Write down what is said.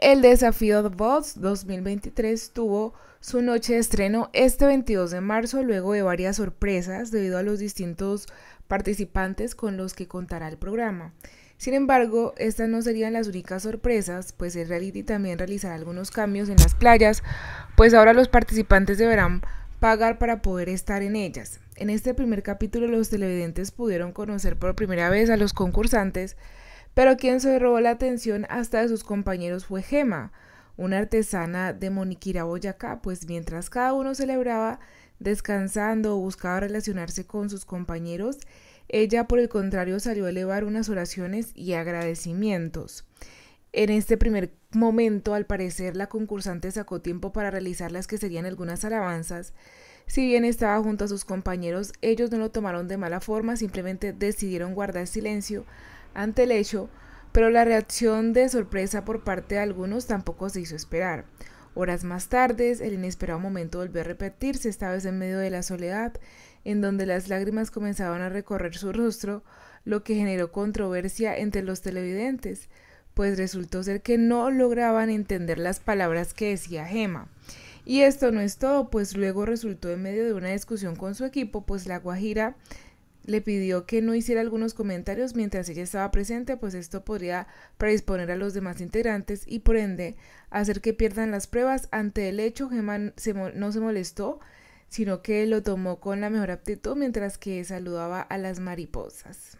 El desafío The Bots 2023 tuvo su noche de estreno este 22 de marzo, luego de varias sorpresas debido a los distintos participantes con los que contará el programa. Sin embargo, estas no serían las únicas sorpresas, pues el reality también realizará algunos cambios en las playas, pues ahora los participantes deberán pagar para poder estar en ellas. En este primer capítulo los televidentes pudieron conocer por primera vez a los concursantes pero quien se robó la atención hasta de sus compañeros fue Gema, una artesana de Moniquira, Boyacá, pues mientras cada uno celebraba descansando o buscaba relacionarse con sus compañeros, ella por el contrario salió a elevar unas oraciones y agradecimientos. En este primer momento, al parecer, la concursante sacó tiempo para realizar las que serían algunas alabanzas. Si bien estaba junto a sus compañeros, ellos no lo tomaron de mala forma, simplemente decidieron guardar silencio ante el hecho, pero la reacción de sorpresa por parte de algunos tampoco se hizo esperar. Horas más tarde, el inesperado momento volvió a repetirse, esta vez en medio de la soledad, en donde las lágrimas comenzaban a recorrer su rostro, lo que generó controversia entre los televidentes, pues resultó ser que no lograban entender las palabras que decía Gema. Y esto no es todo, pues luego resultó en medio de una discusión con su equipo, pues La Guajira le pidió que no hiciera algunos comentarios mientras ella estaba presente, pues esto podría predisponer a los demás integrantes y por ende hacer que pierdan las pruebas. Ante el hecho, Gemma no se molestó, sino que lo tomó con la mejor aptitud mientras que saludaba a las mariposas.